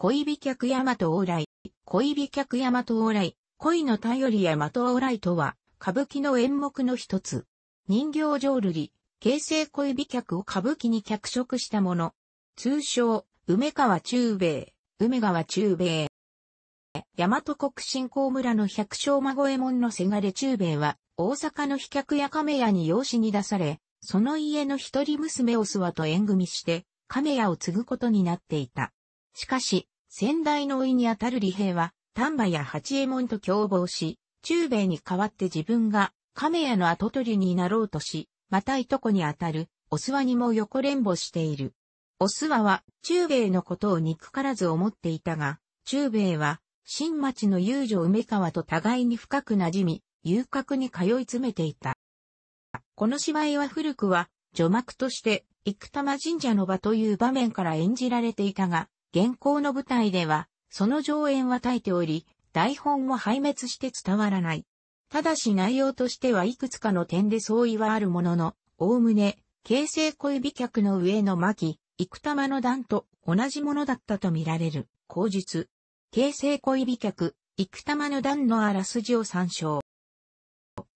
恋美客山と往来、恋美客山と往来、恋の頼り山と往来とは、歌舞伎の演目の一つ。人形浄瑠璃、形成恋美客を歌舞伎に脚色したもの。通称、梅川中米、梅川中米。大和国信興村の百姓孫右衛門のせがれ中米は、大阪の飛脚や亀屋に養子に出され、その家の一人娘を諏訪と縁組して、亀屋を継ぐことになっていた。しかし、先代の甥にあたる李平は、丹波や八右衛門と共謀し、中米に代わって自分が亀屋の跡取りになろうとし、またいとこにあたる、お諏訪にも横連母している。お諏訪は中米のことを憎からず思っていたが、中米は新町の遊女梅川と互いに深く馴染み、遊郭に通い詰めていた。この芝居は古くは、序幕として、生玉神社の場という場面から演じられていたが、現行の舞台では、その上演は耐えており、台本も敗滅して伝わらない。ただし内容としてはいくつかの点で相違はあるものの、おおむね、形成恋美客の上の巻、生玉の段と同じものだったとみられる、口述。形成恋美客、生玉の段のあらすじを参照。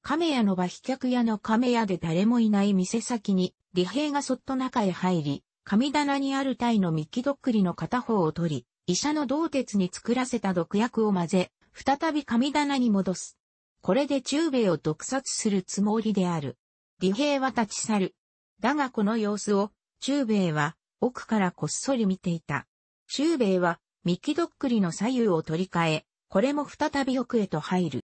亀屋の場飛脚屋の亀屋で誰もいない店先に、利平がそっと中へ入り、神棚にある鯛の幹どっくりの片方を取り、医者の銅鉄に作らせた毒薬を混ぜ、再び神棚に戻す。これで中兵衛を毒殺するつもりである。李兵は立ち去る。だがこの様子を、中兵衛は、奥からこっそり見ていた。中兵衛は、幹どっくりの左右を取り替え、これも再び奥へと入る。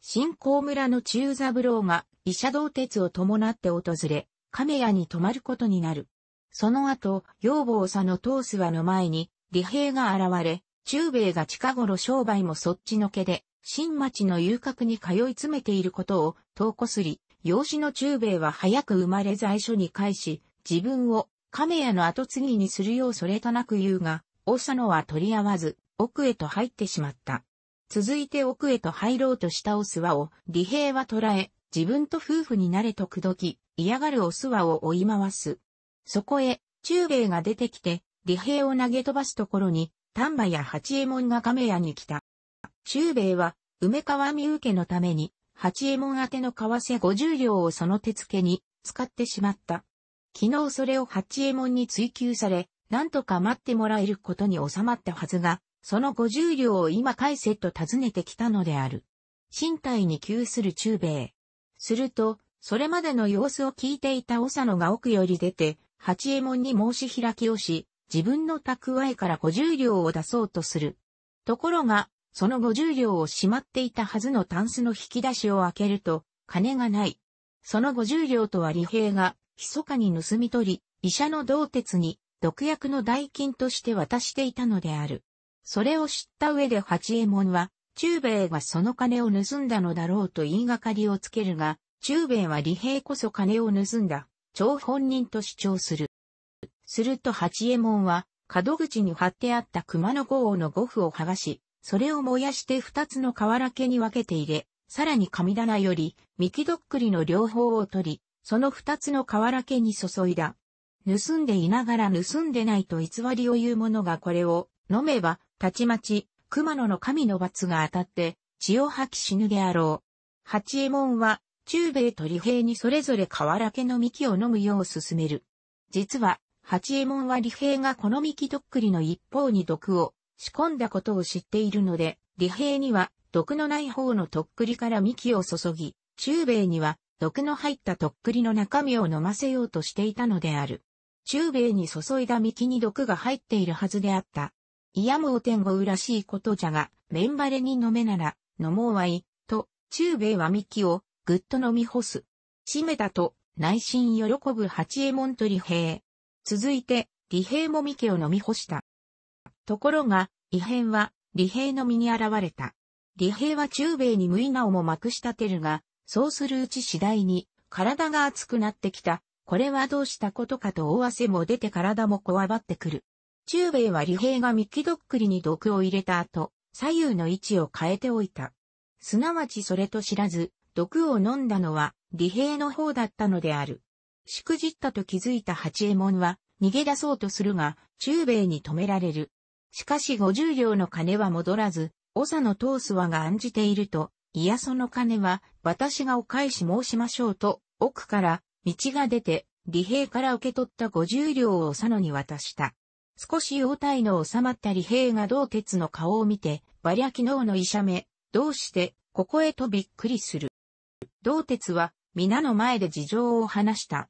新興村の中三郎が、医者道鉄を伴って訪れ、亀屋に泊まることになる。その後、養母佐のトースワの前に、利兵が現れ、中米が近頃商売もそっちのけで、新町の遊郭に通い詰めていることを、投こすり、養子の中米は早く生まれ在所に返し、自分を亀屋の後継ぎにするようそれとなく言うが、大佐野は取り合わず、奥へと入ってしまった。続いて奥へと入ろうとしたお諏訪を、利兵は捕らえ、自分と夫婦になれと口説き、嫌がるお諏訪を追い回す。そこへ、中兵衛が出てきて、利兵を投げ飛ばすところに、丹波や八右衛門が亀屋に来た。中兵衛は、梅川見受けのために、八右衛門宛ての為替五十両をその手付けに、使ってしまった。昨日それを八右衛門に追求され、なんとか待ってもらえることに収まったはずが、その五十両を今返せと尋ねてきたのである。身体に窮する中兵衛。すると、それまでの様子を聞いていた長野が奥より出て、八右衛門に申し開きをし、自分の蓄えから五十両を出そうとする。ところが、その五十両をしまっていたはずのタンスの引き出しを開けると、金がない。その五十両とは利平が、密かに盗み取り、医者の道鉄に、毒薬の代金として渡していたのである。それを知った上で八右衛門は、中兵衛がその金を盗んだのだろうと言いがかりをつけるが、中兵衛は利平こそ金を盗んだ。張本人と主張する。すると八右衛門は、角口に貼ってあった熊野王の五符を剥がし、それを燃やして二つの瓦家に分けて入れ、さらに神棚より、幹どっくりの両方を取り、その二つの瓦家に注いだ。盗んでいながら盗んでないと偽りを言う者がこれを飲めば、たちまち、熊野の神の罰が当たって、血を吐き死ぬであろう。八右衛門は、中米と利平にそれぞれ瓦家の幹を飲むよう勧める。実は、八右衛門は利平がこの幹どっくりの一方に毒を仕込んだことを知っているので、利平には毒のない方のとっくりから幹を注ぎ、中米には毒の入ったとっくりの中身を飲ませようとしていたのである。中米に注いだ幹に毒が入っているはずであった。いやもう天狗らしいことじゃが、メンバレに飲めなら、飲もうはい、と、中米は幹をぐっと飲み干す。しめたと、内心喜ぶ八右衛門と利平。続いて、利平もみ家を飲み干した。ところが、異変は、利平の身に現れた。利平は中米に無意なおもまくしたてるが、そうするうち次第に、体が熱くなってきた。これはどうしたことかと大汗も出て体もこわばってくる。中米は利平が幹どっくりに毒を入れた後、左右の位置を変えておいた。すなわちそれと知らず、毒を飲んだのは、利平の方だったのである。しくじったと気づいた八右衛門は、逃げ出そうとするが、中米に止められる。しかし五十両の金は戻らず、長の通すわが案じていると、いやその金は、私がお返し申しましょうと、奥から、道が出て、利平から受け取った五十両を長野に渡した。少し容体の収まった利平が道鉄の顔を見て、馬略能の医者め、どうして、ここへとびっくりする。道鉄は皆の前で事情を話した。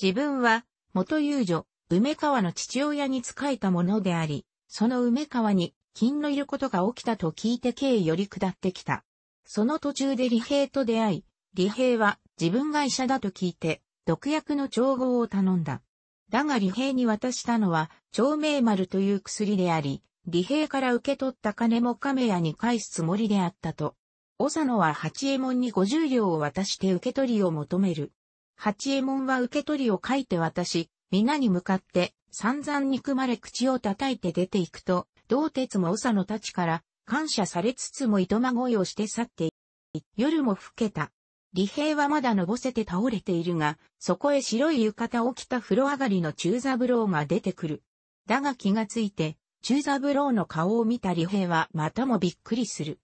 自分は元遊女、梅川の父親に仕えたものであり、その梅川に金のいることが起きたと聞いて K より下ってきた。その途中で李平と出会い、李平は自分が医者だと聞いて、毒薬の調合を頼んだ。だが李平に渡したのは、長命丸という薬であり、李平から受け取った金も亀屋に返すつもりであったと。長野は八右衛門に五十両を渡して受け取りを求める。八右衛門は受け取りを書いて渡し、皆に向かって散々憎まれ口を叩いて出ていくと、道鉄も長野たちから感謝されつつも糸まごいをして去って夜も更けた。李平はまだのぼせて倒れているが、そこへ白い浴衣を着た風呂上がりの中三郎が出てくる。だが気がついて、中三郎の顔を見た李平はまたもびっくりする。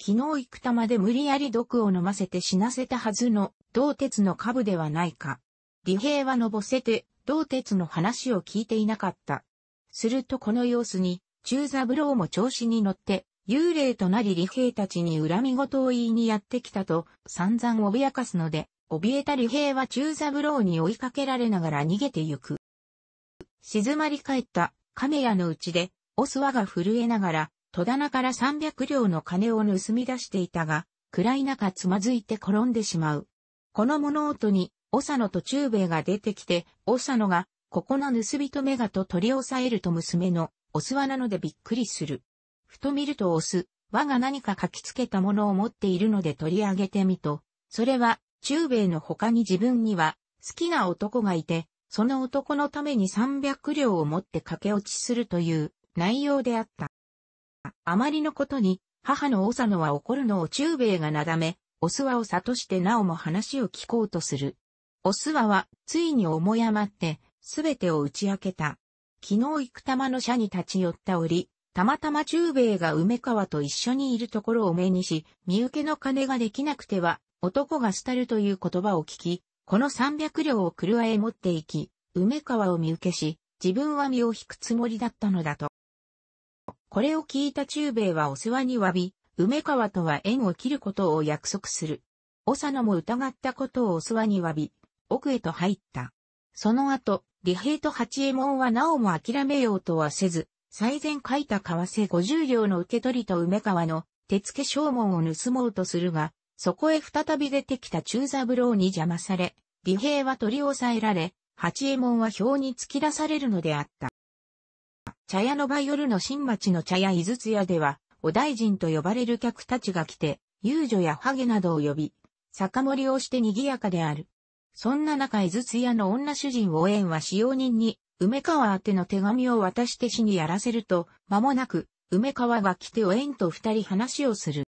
昨日行く玉で無理やり毒を飲ませて死なせたはずの、道鉄の下部ではないか。李平はのぼせて、道鉄の話を聞いていなかった。するとこの様子に、中座ローも調子に乗って、幽霊となり李平たちに恨み事を言いにやってきたと散々脅かすので、怯えた李平は中座ローに追いかけられながら逃げてゆく。静まり返った亀屋のうちで、オスワが震えながら戸棚から300両の金を盗み出していたが、暗い中つまずいて転んでしまう。この物音に、長野と中兵衛が出てきて、長野が、ここの盗人目がと取り押さえると娘の、オスはなのでびっくりする。ふと見るとオス、我が何か書きつけたものを持っているので取り上げてみと、それは、中兵衛の他に自分には、好きな男がいて、その男のために300両を持って駆け落ちするという内容であった。あまりのことに、母のサノは怒るのを中兵衛がなだめ、オスワを悟してなおも話を聞こうとする。オスワは、ついに思い余って、すべてを打ち明けた。昨日行く玉の社に立ち寄った折、たまたま中兵衛が梅川と一緒にいるところを目にし、身受けの金ができなくては、男が廃るという言葉を聞き、この三百両を車へ持って行き、梅川を身受けし、自分は身を引くつもりだったのだと。これを聞いた中米はお世話に詫び、梅川とは縁を切ることを約束する。長野も疑ったことをお世話に詫び、奥へと入った。その後、李平と八右衛門はなおも諦めようとはせず、最前書いた為替五十両の受け取りと梅川の手付証文を盗もうとするが、そこへ再び出てきた中三郎に邪魔され、李平は取り押さえられ、八右衛門は表に突き出されるのであった。茶屋の場夜の新町の茶屋井筒屋では、お大臣と呼ばれる客たちが来て、遊女やハゲなどを呼び、酒盛りをして賑やかである。そんな中井筒屋の女主人を縁は使用人に、梅川宛ての手紙を渡して死にやらせると、間もなく、梅川が来てお縁と二人話をする。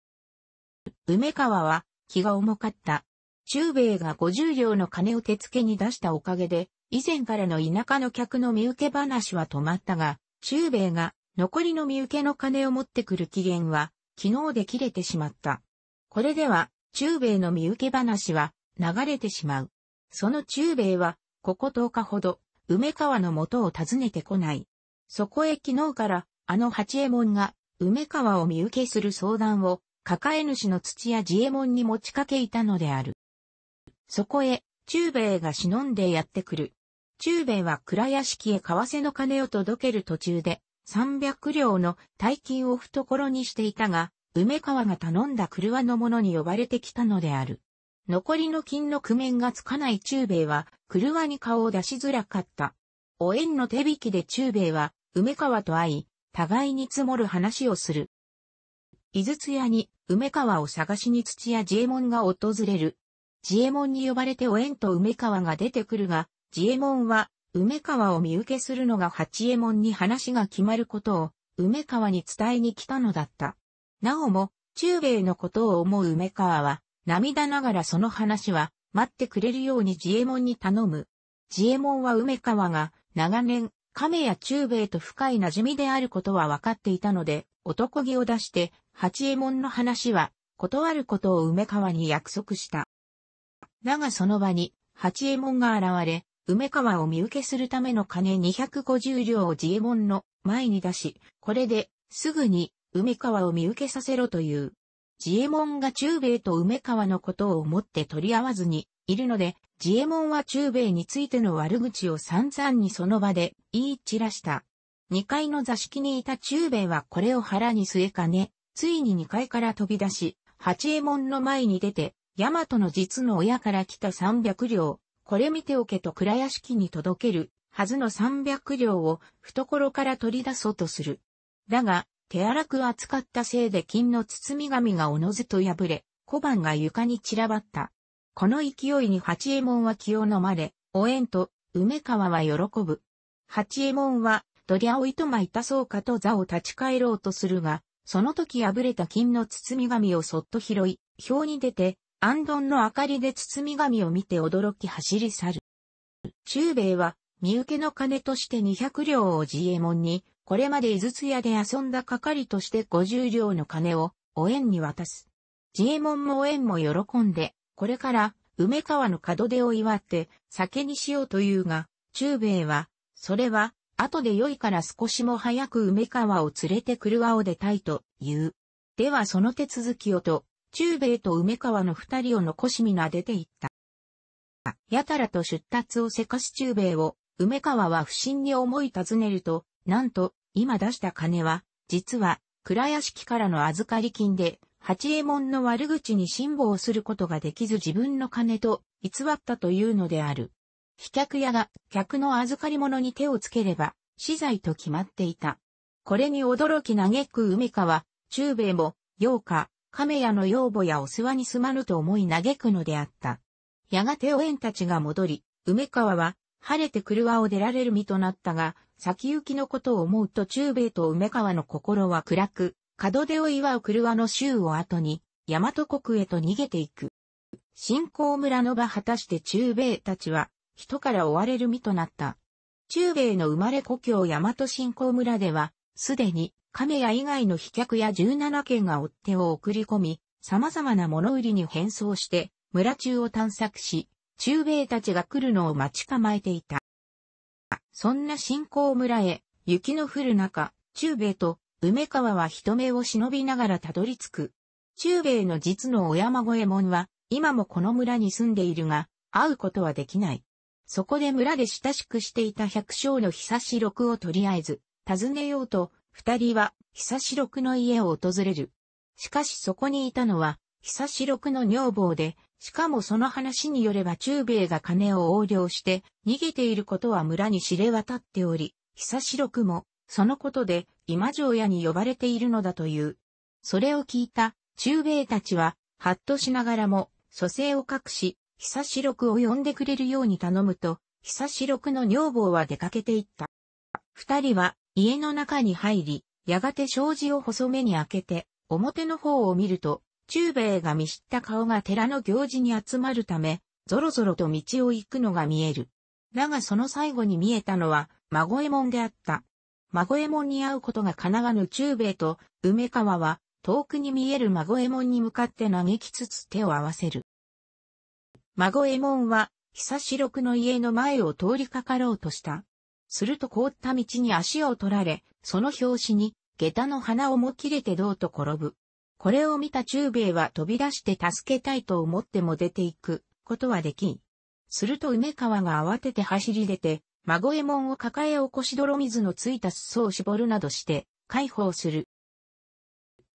梅川は、気が重かった。中米が五十両の金を手付けに出したおかげで、以前からの田舎の客の身受け話は止まったが、中米が残りの身受けの金を持ってくる期限は、昨日で切れてしまった。これでは、中米の身受け話は流れてしまう。その中米は、ここ10日ほど、梅川の元を訪ねてこない。そこへ昨日から、あの八右衛門が、梅川を身受けする相談を、抱え主の土屋自衛門に持ちかけいたのである。そこへ、中米が忍んでやってくる。中兵衛は倉屋敷へ為替の金を届ける途中で、300両の大金を懐にしていたが、梅川が頼んだ車の者に呼ばれてきたのである。残りの金の工面がつかない中兵衛は、車に顔を出しづらかった。お縁の手引きで中兵衛は、梅川と会い、互いに積もる話をする。井筒屋に、梅川を探しに土屋自衛門が訪れる。自衛門に呼ばれてお縁と梅川が出てくるが、ジエモンは、梅川を見受けするのが八右衛門に話が決まることを、梅川に伝えに来たのだった。なおも、中米のことを思う梅川は、涙ながらその話は、待ってくれるようにジエモンに頼む。ジエモンは梅川が、長年、亀や中米と深い馴染みであることは分かっていたので、男気を出して、八右衛門の話は、断ることを梅川に約束した。だがその場に、八右衛門が現れ、梅川を見受けするための金250両を自衛門の前に出し、これですぐに梅川を見受けさせろという。自衛門が中米と梅川のことを思って取り合わずにいるので、自衛門は中米についての悪口を散々にその場で言い散らした。二階の座敷にいた中米はこれを腹に据えかね、ついに二階から飛び出し、八衛門の前に出て、大和の実の親から来た三百両、これ見ておけと倉屋敷に届けるはずの三百両を懐から取り出そうとする。だが、手荒く扱ったせいで金の包み紙がおのずと破れ、小判が床に散らばった。この勢いに八右衛門は気を飲まれ、おえんと梅川は喜ぶ。八右衛門は、どりゃおいとまいたそうかと座を立ち返ろうとするが、その時破れた金の包み紙をそっと拾い、表に出て、安頓の明かりで包み紙を見て驚き走り去る。中米は、身請けの金として200両を自衛門に、これまで井筒屋で遊んだ係として50両の金を、お縁に渡す。自衛門もお縁も喜んで、これから、梅川の門出を祝って、酒にしようというが、中兵衛は、それは、後で良いから少しも早く梅川を連れてくるわを出たいと、言う。ではその手続きをと、中米と梅川の二人を残し皆出て行った。やたらと出立をせかし中米を、梅川は不審に思い尋ねると、なんと、今出した金は、実は、倉屋敷からの預かり金で、八右衛門の悪口に辛抱することができず自分の金と偽ったというのである。飛脚屋が客の預かり物に手をつければ、死罪と決まっていた。これに驚き嘆く梅川、中兵衛も、うか、亀屋の養母やお世話にすまぬと思い嘆くのであった。やがてお縁たちが戻り、梅川は、晴れて車を出られる身となったが、先行きのことを思うと中米と梅川の心は暗く、門出を祝う車の衆を後に、大和国へと逃げていく。新興村の場果たして中米たちは、人から追われる身となった。中米の生まれ故郷大和新興村では、すでに、亀屋以外の飛脚や17件が追っ手を送り込み、様々な物売りに変装して、村中を探索し、中米たちが来るのを待ち構えていた。そんな新興村へ、雪の降る中、中米と梅川は人目を忍びながらたどり着く。中米の実の親孫右衛門は、今もこの村に住んでいるが、会うことはできない。そこで村で親しくしていた百姓の久し六をとりあえず、訪ねようと、二人は、久志六の家を訪れる。しかしそこにいたのは、久志六の女房で、しかもその話によれば中米が金を横領して逃げていることは村に知れ渡っており、久志六もそのことで今城屋に呼ばれているのだという。それを聞いた中米たちははっとしながらも蘇生を隠し、久志六を呼んでくれるように頼むと、久志六の女房は出かけていった。二人は家の中に入り、やがて障子を細めに開けて、表の方を見ると、中兵衛が見知った顔が寺の行事に集まるため、ぞろぞろと道を行くのが見える。だがその最後に見えたのは、孫右衛門であった。孫右衛門に会うことが叶わぬ中兵衛と、梅川は、遠くに見える孫右衛門に向かって嘆きつつ手を合わせる。孫右衛門は、久四六の家の前を通りかかろうとした。すると凍った道に足を取られ、その拍子に、下駄の鼻をも切れてどうと転ぶ。これを見た中兵衛は飛び出して助けたいと思っても出ていくことはできん。すると梅川が慌てて走り出て、孫右衛門を抱え起こし泥水のついた裾を絞るなどして、解放する。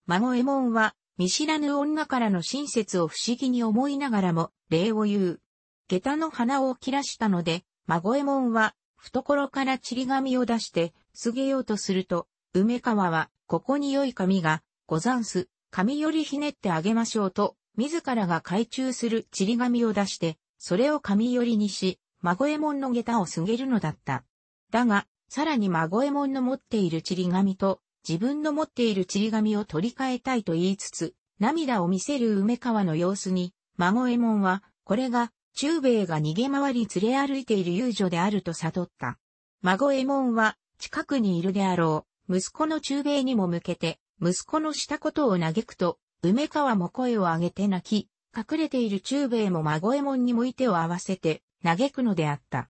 孫右衛門は、見知らぬ女からの親切を不思議に思いながらも、礼を言う。下駄の鼻を切らしたので、孫右衛門は、懐からちり紙を出して、すげようとすると、梅川は、ここに良い紙が、ござんす、紙よりひねってあげましょうと、自らが懐中するちり紙を出して、それを紙よりにし、孫右衛門の下駄をすげるのだった。だが、さらに孫右衛門の持っているちり紙と、自分の持っているちり紙を取り替えたいと言いつつ、涙を見せる梅川の様子に、孫右衛門は、これが、中兵衛が逃げ回り連れ歩いている遊女であると悟った。孫右衛門は、近くにいるであろう、息子の中兵衛にも向けて、息子のしたことを嘆くと、梅川も声を上げて泣き、隠れている中兵衛も孫右衛門にもいてを合わせて、嘆くのであった。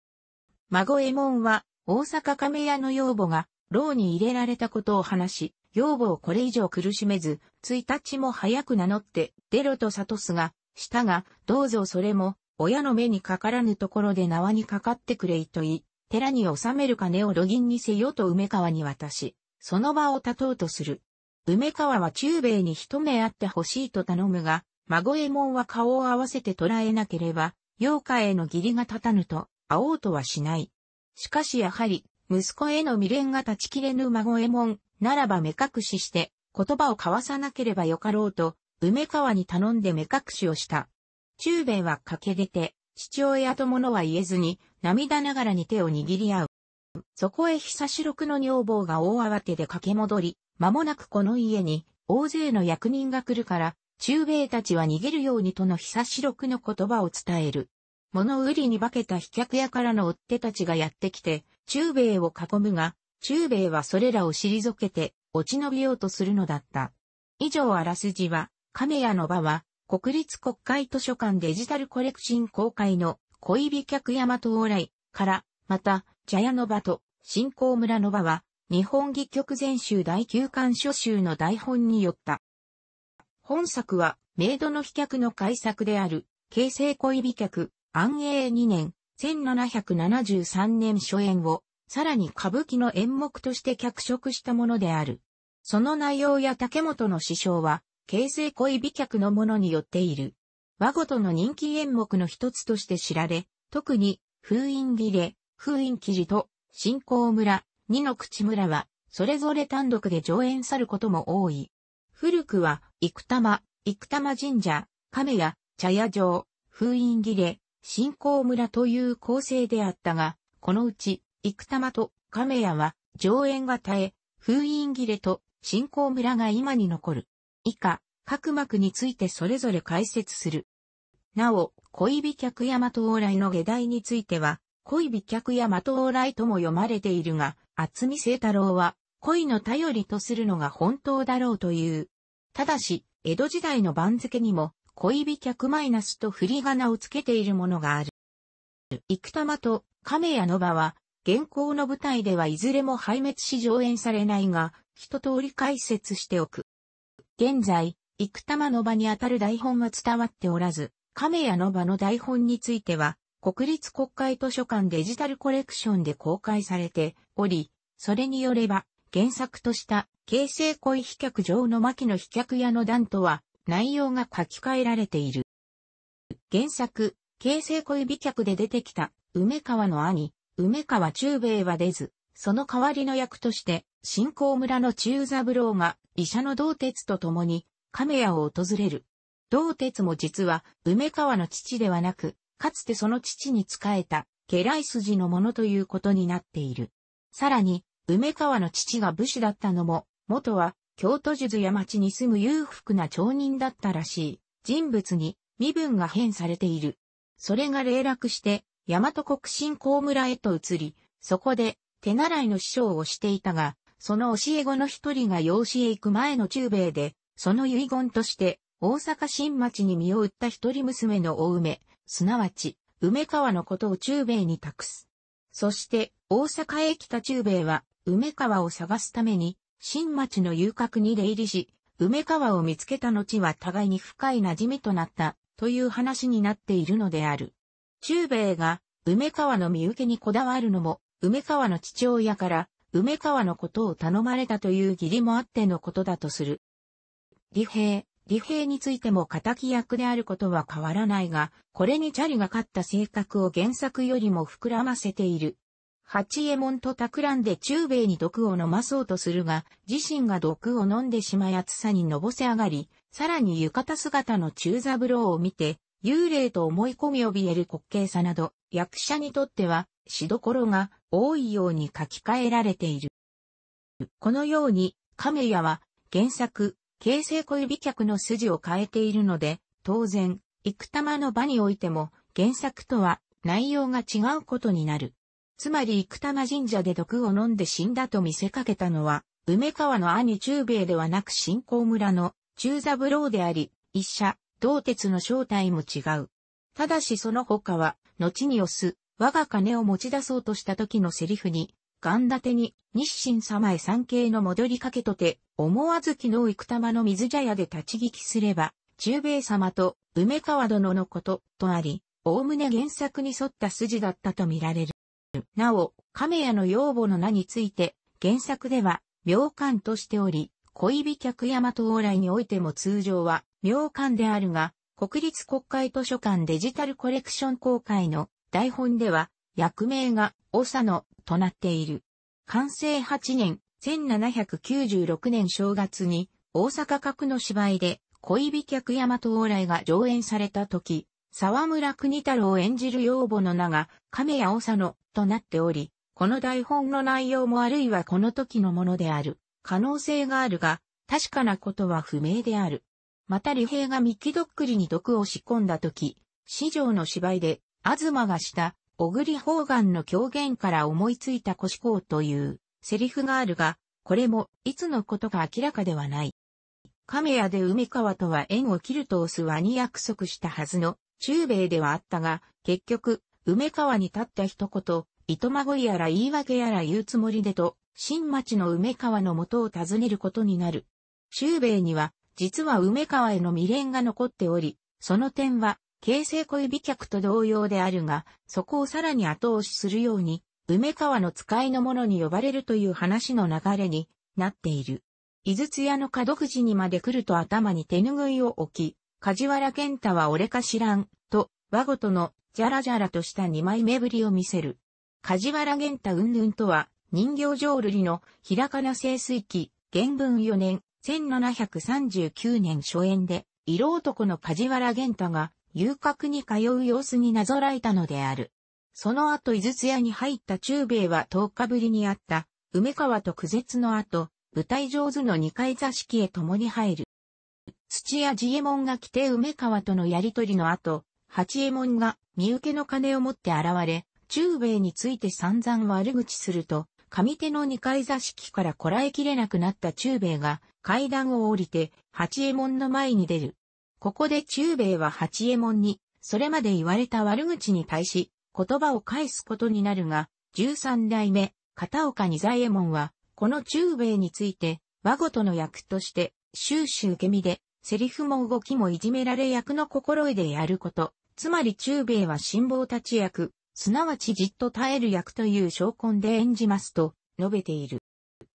孫右衛門は、大阪亀屋の養母が、牢に入れられたことを話し、養母をこれ以上苦しめず、一日も早く名乗って、出ろと悟すが、したが、どうぞそれも、親の目にかからぬところで縄にかかってくれいと言い、寺に納める金を路銀にせよと梅川に渡し、その場を立とうとする。梅川は中兵衛に一目会ってほしいと頼むが、孫右衛門は顔を合わせて捉えなければ、妖怪への義理が立たぬと、会おうとはしない。しかしやはり、息子への未練が断ち切れぬ孫右衛門、ならば目隠しして、言葉を交わさなければよかろうと、梅川に頼んで目隠しをした。中兵衛は駆け出て、父親とものは言えずに、涙ながらに手を握り合う。そこへ久四六の女房が大慌てで駆け戻り、間もなくこの家に、大勢の役人が来るから、中兵衛たちは逃げるようにとの久四六の言葉を伝える。物売りに化けた飛脚屋からの追っ手たちがやってきて、中兵衛を囲むが、中兵衛はそれらを退けて、落ち延びようとするのだった。以上あらすじは、亀屋の場は、国立国会図書館デジタルコレクション公開の恋美客山到来から、また、茶屋の場と新興村の場は、日本戯曲全集第9巻書集の台本によった。本作は、メイドの飛脚の改作である、京成恋美客、安永2年、1773年初演を、さらに歌舞伎の演目として脚色したものである。その内容や竹本の師匠は、形成恋美客のものによっている。和ごとの人気演目の一つとして知られ、特に、封印切れ、封印記事と、新興村、二の口村は、それぞれ単独で上演さることも多い。古くは、生玉、生玉神社、亀屋、茶屋城、封印切れ、新興村という構成であったが、このうち、生玉と亀屋は、上演が絶え、封印切れと新興村が今に残る。以下、各幕についてそれぞれ解説する。なお、恋美客山到来の下題については、恋美客山到来とも読まれているが、厚見聖太郎は、恋の頼りとするのが本当だろうという。ただし、江戸時代の番付にも、恋美客マイナスと振り仮名をつけているものがある。生玉と亀屋の場は、現行の舞台ではいずれも敗滅し上演されないが、一通り解説しておく。現在、幾玉の場にあたる台本は伝わっておらず、亀屋の場の台本については、国立国会図書館デジタルコレクションで公開されており、それによれば、原作とした、形成恋飛脚上の牧野飛脚屋の段とは、内容が書き換えられている。原作、形成恋美脚で出てきた、梅川の兄、梅川中兵衛は出ず、その代わりの役として、新興村の中三郎が、医者の道鉄と共に、亀屋を訪れる。道鉄も実は、梅川の父ではなく、かつてその父に仕えた、家来筋のものということになっている。さらに、梅川の父が武士だったのも、元は、京都術や町に住む裕福な町人だったらしい、人物に身分が変されている。それが霊落して、大和国新港村へと移り、そこで手習いの師匠をしていたが、その教え子の一人が養子へ行く前の中米で、その遺言として、大阪新町に身を売った一人娘の大梅、すなわち、梅川のことを中米に託す。そして、大阪へ来た中米は、梅川を探すために、新町の遊郭に出入りし、梅川を見つけた後は互いに深い馴染みとなった、という話になっているのである。中米が、梅川の身請けにこだわるのも、梅川の父親から、梅川のことを頼まれたという義理もあってのことだとする。李平、李平についても敵役であることは変わらないが、これにチャリが勝った性格を原作よりも膨らませている。八右衛門と企んで中米に毒を飲まそうとするが、自身が毒を飲んでしまい暑さにのぼせ上がり、さらに浴衣姿の中三郎を見て、幽霊と思い込み怯える滑稽さなど、役者にとっては、しどころが多いように書き換えられている。このように、亀屋は原作、形成小指客の筋を変えているので、当然、幾玉の場においても原作とは内容が違うことになる。つまり幾玉神社で毒を飲んで死んだと見せかけたのは、梅川の兄中兵衛ではなく新興村の中座ブローであり、一社、道鉄の正体も違う。ただしその他は、後に押す、我が金を持ち出そうとした時のセリフに、ガンダテに、日清様へ産経の戻りかけとて、思わず昨日幾玉の水茶屋で立ち聞きすれば、中兵衛様と梅川殿のこと、とあり、おおむね原作に沿った筋だったと見られる。なお、亀屋の養母の名について、原作では、妙館としており、恋美客山到来においても通常は、妙館であるが、国立国会図書館デジタルコレクション公開の台本では、役名が、長野、となっている。完成8年、1796年正月に、大阪角の芝居で、恋美客山到来が上演された時、沢村国太郎演じる養母の名が、亀屋長野、となっており、この台本の内容もあるいはこの時のものである、可能性があるが、確かなことは不明である。また、李平がミッキドックリに毒を仕込んだ時、市場の芝居で、東がした、小栗方眼の狂言から思いついた腰志というセリフがあるが、これもいつのことか明らかではない。亀屋で梅川とは縁を切るとオスワに約束したはずの中米ではあったが、結局、梅川に立った一言、糸孫やら言い訳やら言うつもりでと、新町の梅川の元を訪ねることになる。中米には、実は梅川への未練が残っており、その点は、京成小指客と同様であるが、そこをさらに後押しするように、梅川の使いの者に呼ばれるという話の流れになっている。井筒屋の角口にまで来ると頭に手拭いを置き、梶原健太は俺か知らん、と、和ごとの、じゃらじゃらとした二枚目ぶりを見せる。梶原玄太云々とは、人形浄瑠璃の、ひらかな清水記、原文4年、1739年初演で、色男の梶原玄太が、遊郭に通う様子になぞらえたのである。その後井筒屋に入った中兵衛は10日ぶりに会った、梅川と苦絶の後、舞台上手の二階座敷へ共に入る。土屋寺右衛門が来て梅川とのやりとりの後、八右衛門が身請けの金を持って現れ、中兵衛について散々悪口すると、上手の二階座敷からこらえきれなくなった中兵衛が階段を降りて八右衛門の前に出る。ここで中米は八右衛門に、それまで言われた悪口に対し、言葉を返すことになるが、十三代目、片岡二左衛門は、この中米について、和事の役として、終始受け身で、セリフも動きもいじめられ役の心得でやること、つまり中米は辛抱立ち役、すなわちじっと耐える役という証拠で演じますと、述べている。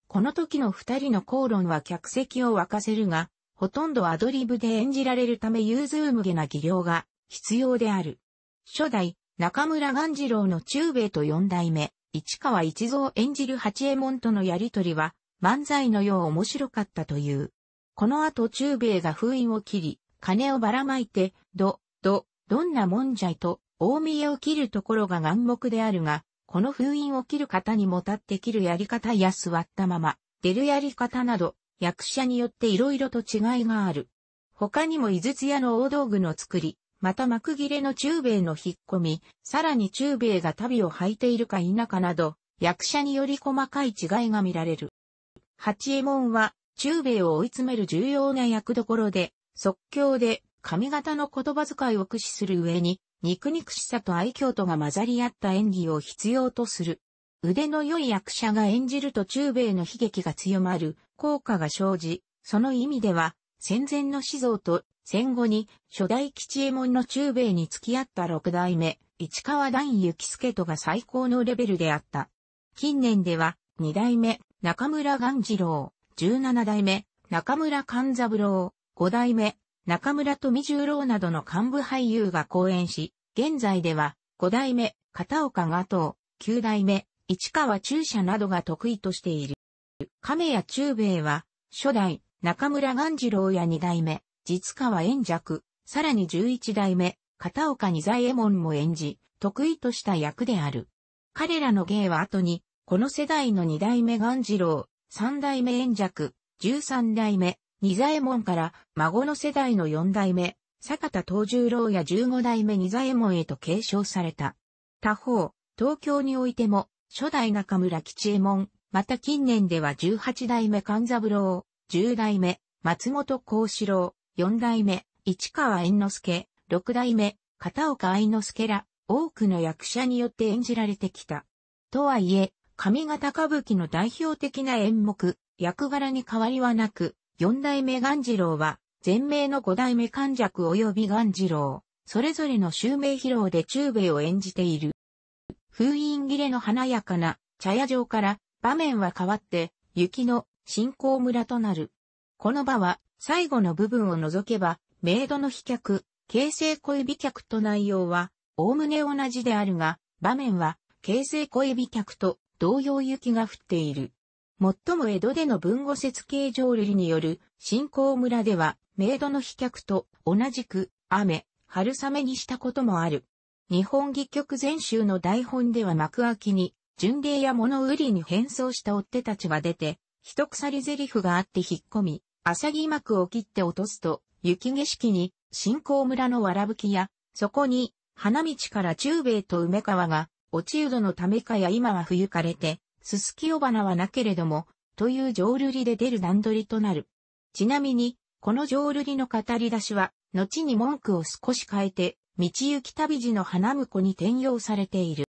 この時の二人の口論は客席を沸かせるが、ほとんどアドリブで演じられるため融通無げな技量が必要である。初代、中村元次郎の中兵衛と四代目、市川一蔵演じる八右衛門とのやりとりは、漫才のよう面白かったという。この後中兵衛が封印を切り、金をばらまいて、ど、ど、どんなもんじゃいと、大見えを切るところが眼目であるが、この封印を切る方にも立って切るやり方や座ったまま、出るやり方など、役者によって色々と違いがある。他にも井筒屋の大道具の作り、また幕切れの中米の引っ込み、さらに中米が足袋を履いているか否かなど、役者により細かい違いが見られる。八右衛門は、中米を追い詰める重要な役どころで、即興で、髪型の言葉遣いを駆使する上に、肉肉しさと愛嬌とが混ざり合った演技を必要とする。腕の良い役者が演じると中米の悲劇が強まる、効果が生じ、その意味では、戦前の死像と戦後に初代吉右衛門の中米に付き合った六代目、市川段幸助とが最高のレベルであった。近年では、二代目、中村鴈次郎、十七代目、中村勘三郎、五代目、中村富十郎などの幹部俳優が講演し、現在では、五代目、片岡賀藤、九代目、市川中車などが得意としている。亀屋中兵衛は、初代、中村元次郎や二代目、実川円尺、さらに十一代目、片岡二左衛門も演じ、得意とした役である。彼らの芸は後に、この世代の二代目元次郎、三代目円尺、十三代目、二左衛門から孫の世代の四代目、坂田東十郎や十五代目二左衛門へと継承された。他方、東京においても初代中村吉右衛門、また近年では十八代目勘三郎、十代目松本幸四郎、四代目市川猿之助、六代目片岡愛之助ら、多くの役者によって演じられてきた。とはいえ、上方歌舞伎の代表的な演目、役柄に変わりはなく、四代目元次郎は、前名の五代目勘尺及び元次郎、それぞれの襲名披露で中米を演じている。封印切れの華やかな茶屋城から場面は変わって雪の新興村となる。この場は最後の部分を除けばメイドの飛脚、形成小指脚と内容はおおむね同じであるが場面は形成小指脚と同様雪が降っている。最も江戸での文語説形状類による新興村ではメイドの飛脚と同じく雨、春雨にしたこともある。日本戯曲全集の台本では幕開きに、巡礼や物売りに変装した追手たちが出て、一鎖台詞があって引っ込み、浅木幕を切って落とすと、雪景色に、新興村のわらぶきや、そこに、花道から中米と梅川が、落ちうのためかや今は冬枯れて、すすきお花はなけれども、という浄瑠璃で出る段取りとなる。ちなみに、この浄瑠璃の語り出しは、後に文句を少し変えて、道行き旅路の花婿に転用されている。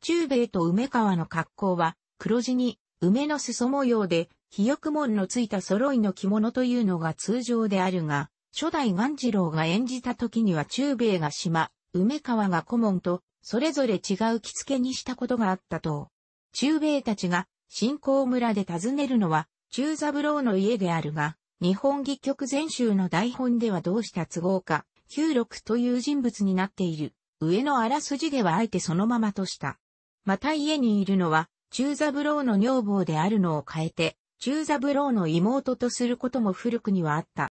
中米と梅川の格好は、黒地に、梅の裾模様で、肥翼門のついた揃いの着物というのが通常であるが、初代万次郎が演じた時には中米が島、梅川が古門と、それぞれ違う着付けにしたことがあったと。中米たちが、新興村で訪ねるのは、中三郎の家であるが、日本戯曲全集の台本ではどうした都合か、九六という人物になっている。上のあらすじではあえてそのままとした。また家にいるのは、中三郎の女房であるのを変えて、中三郎の妹とすることも古くにはあった。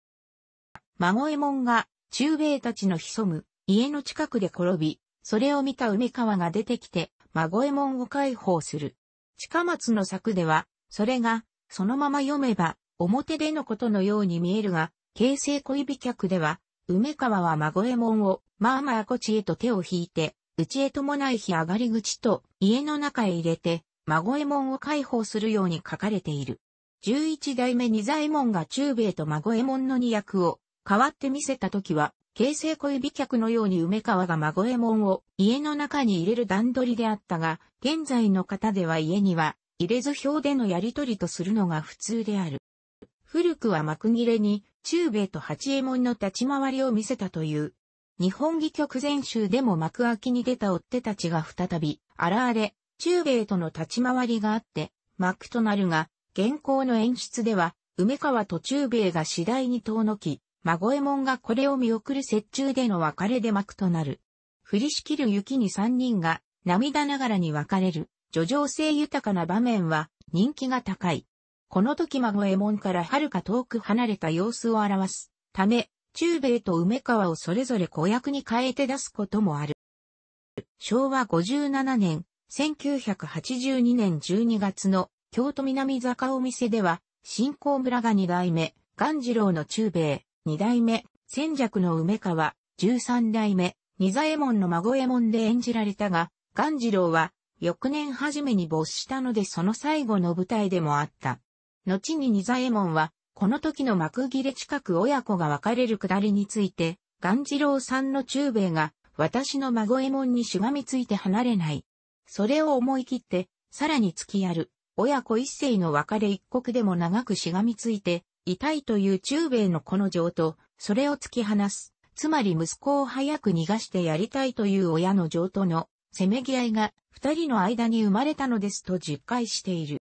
孫右衛門が、中米たちの潜む、家の近くで転び、それを見た梅川が出てきて、孫右衛門を解放する。近松の作では、それが、そのまま読めば、表でのことのように見えるが、形成恋美客では、梅川は孫右衛門を、まあまあこちへと手を引いて、うちへともない日上がり口と家の中へ入れて、孫右衛門を解放するように書かれている。十一代目二左衛門が中兵衛と孫右衛門の二役を代わって見せた時は、形成小指客のように梅川が孫右衛門を家の中に入れる段取りであったが、現在の方では家には入れず表でのやり取りとするのが普通である。古くは幕切れに中米と八右衛門の立ち回りを見せたという。日本戯曲全集でも幕開きに出た追手たちが再び、荒荒れ、中米との立ち回りがあって、幕となるが、現行の演出では、梅川と中米が次第に遠のき、孫右衛門がこれを見送る折衷での別れで幕となる。降りしきる雪に三人が、涙ながらに別れる、叙情性豊かな場面は、人気が高い。この時孫右衛門から遥か遠く離れた様子を表すため、中米と梅川をそれぞれ子役に変えて出すこともある。昭和57年、1982年12月の京都南坂お店では、新興村が二代目、元次郎の中米、二代目、千尺の梅川、十三代目、二左衛門の孫右衛門で演じられたが、元次郎は、翌年初めに没したのでその最後の舞台でもあった。後に仁左衛門は、この時の幕切れ近く親子が別れるくだりについて、鴈次郎さんの中兵衛が、私の孫右衛門にしがみついて離れない。それを思い切って、さらに突きやる。親子一世の別れ一刻でも長くしがみついて、痛いという中兵衛のこの情と、それを突き放す。つまり息子を早く逃がしてやりたいという親の情との、せめぎ合いが、二人の間に生まれたのですと実戒している。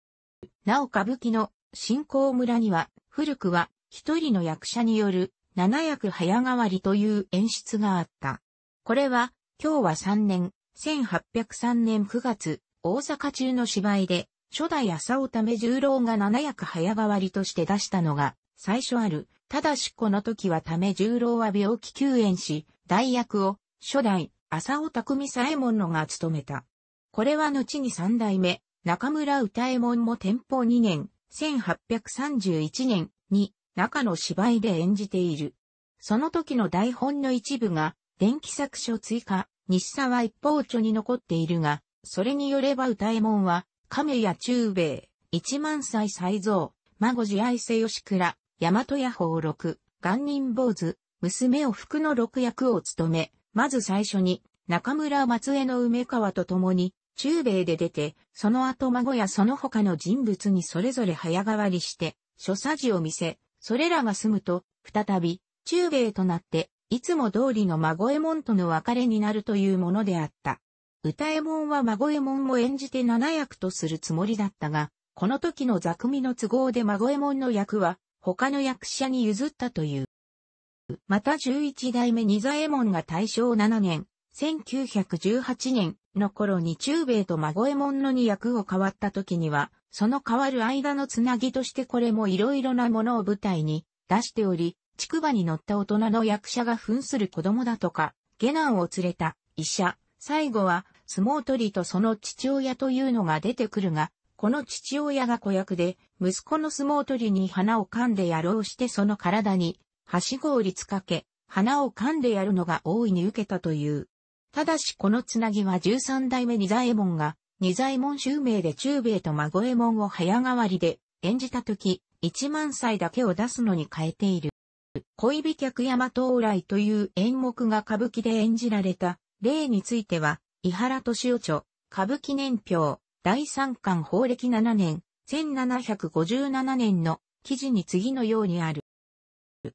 なお歌舞伎の新興村には、古くは一人の役者による七役早変わりという演出があった。これは、今日は3年、1803年9月、大阪中の芝居で、初代浅尾為十郎が七役早変わりとして出したのが、最初ある。ただしこの時は為十郎は病気休園し、代役を、初代、浅尾匠左衛門のが務めた。これは後に三代目、中村歌右衛門も天保2年、1831年に中の芝居で演じている。その時の台本の一部が電気作書追加、西沢一方著に残っているが、それによれば歌右衛門は、亀や中兵衛、一万歳再造、孫慈愛瀬吉倉、大和屋宝六、元人坊主、娘を福の六役を務め、まず最初に、中村松江の梅川と共に、中米で出て、その後孫やその他の人物にそれぞれ早変わりして、諸作事を見せ、それらが住むと、再び、中米となって、いつも通りの孫右衛門との別れになるというものであった。歌右衛門は孫右衛門を演じて七役とするつもりだったが、この時の座組の都合で孫右衛門の役は、他の役者に譲ったという。また11代目二左衛門が大正7年、1918年、の頃に中米と孫右衛門のに役を変わった時には、その変わる間のつなぎとしてこれも色々なものを舞台に出しており、筑馬に乗った大人の役者が扮する子供だとか、下男を連れた医者、最後は相撲取りとその父親というのが出てくるが、この父親が子役で、息子の相撲取りに花を噛んでやろうしてその体に、はしごをりつかけ、花を噛んでやるのが大いに受けたという。ただしこのつなぎは13代目二左衛門が、二左衛門襲名で中米と孫右衛門を早変わりで演じたとき、一万歳だけを出すのに変えている。恋美客山到来という演目が歌舞伎で演じられた例については、伊原敏夫著、歌舞伎年表、第三巻法暦7年、1757年の記事に次のようにある。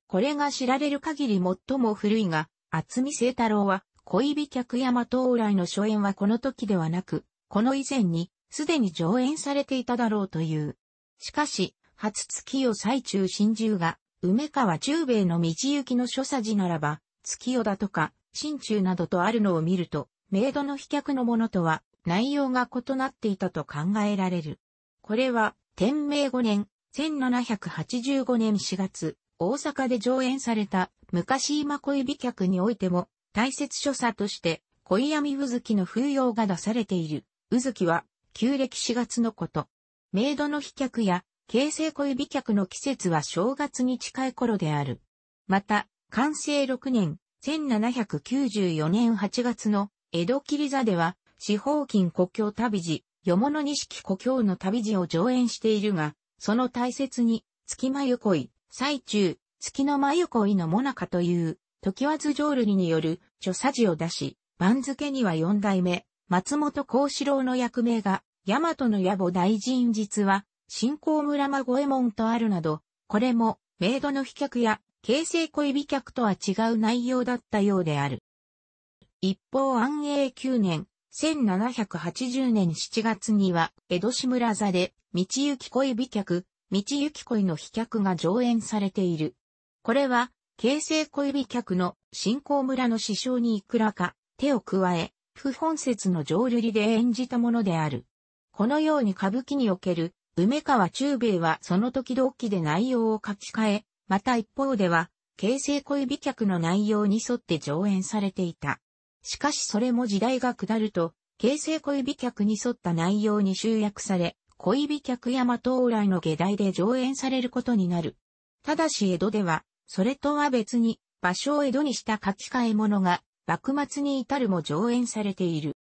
これが知られる限り最も古いが、厚見聖太郎は、恋美客山東来の初演はこの時ではなく、この以前に、すでに上演されていただろうという。しかし、初月夜最中心中が、梅川中兵衛の道行きの所作時ならば、月夜だとか、新中などとあるのを見ると、メイドの飛脚のものとは、内容が異なっていたと考えられる。これは、天明5年、1785年4月、大阪で上演された、昔今恋美客においても、大切所作として、恋闇うずきの風用が出されている。うずきは、旧暦4月のこと。メイドの飛脚や、形成恋美脚の季節は正月に近い頃である。また、完成6年、1794年8月の江戸切座では、四方金故郷旅路、よもの錦故郷の旅路を上演しているが、その大切に、月眉恋、最中、月の眉恋のもなかという、時和津ジョーによる著作事を出し、番付には四代目、松本幸四郎の役名が、大和の野暮大臣実は、新興村孫右衛門とあるなど、これも、メイドの飛脚や、形成恋美脚とは違う内容だったようである。一方安永9年、1780年7月には、江戸市村座で、道行恋美脚、道行恋の飛脚が上演されている。これは、京成小指客の新興村の師匠にいくらか手を加え、不本説の浄瑠璃で演じたものである。このように歌舞伎における梅川中兵衛はその時々で内容を書き換え、また一方では、形成恋美客の内容に沿って上演されていた。しかしそれも時代が下ると、形成恋美客に沿った内容に集約され、恋美客山東来の下題で上演されることになる。ただし江戸では、それとは別に、場所を江戸にした書き換え物が、幕末に至るも上演されている。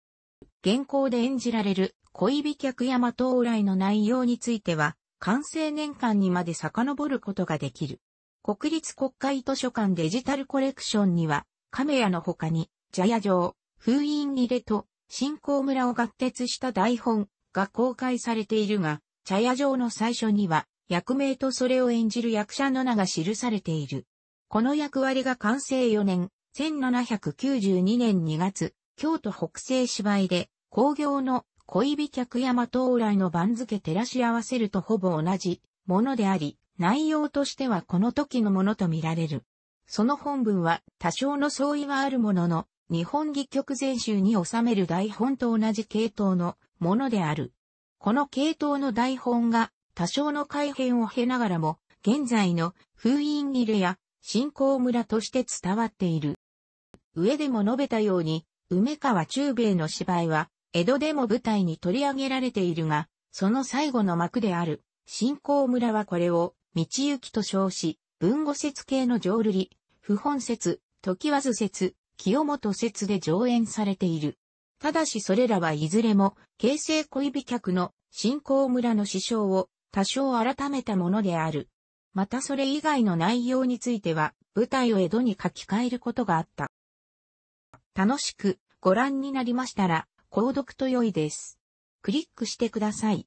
現行で演じられる恋美客山到来の内容については、完成年間にまで遡ることができる。国立国会図書館デジタルコレクションには、亀屋の他に、茶屋城、封印入れと、新興村を合鉄した台本が公開されているが、茶屋城の最初には、役名とそれを演じる役者の名が記されている。この役割が完成4年、1792年2月、京都北西芝居で、工業の恋美客山到来の番付照らし合わせるとほぼ同じものであり、内容としてはこの時のものとみられる。その本文は多少の相違はあるものの、日本戯曲全集に収める台本と同じ系統のものである。この系統の台本が多少の改変を経ながらも、現在の封印切れや信仰村として伝わっている。上でも述べたように、梅川中兵衛の芝居は、江戸でも舞台に取り上げられているが、その最後の幕である、信仰村はこれを、道行きと称し、文語説系の浄瑠璃、不本説、時和図説、清本説で上演されている。ただしそれらはいずれも、京成小指客の信仰村の師匠を多少改めたものである。またそれ以外の内容については、舞台を江戸に書き換えることがあった。楽しくご覧になりましたら、購読と良いです。クリックしてください。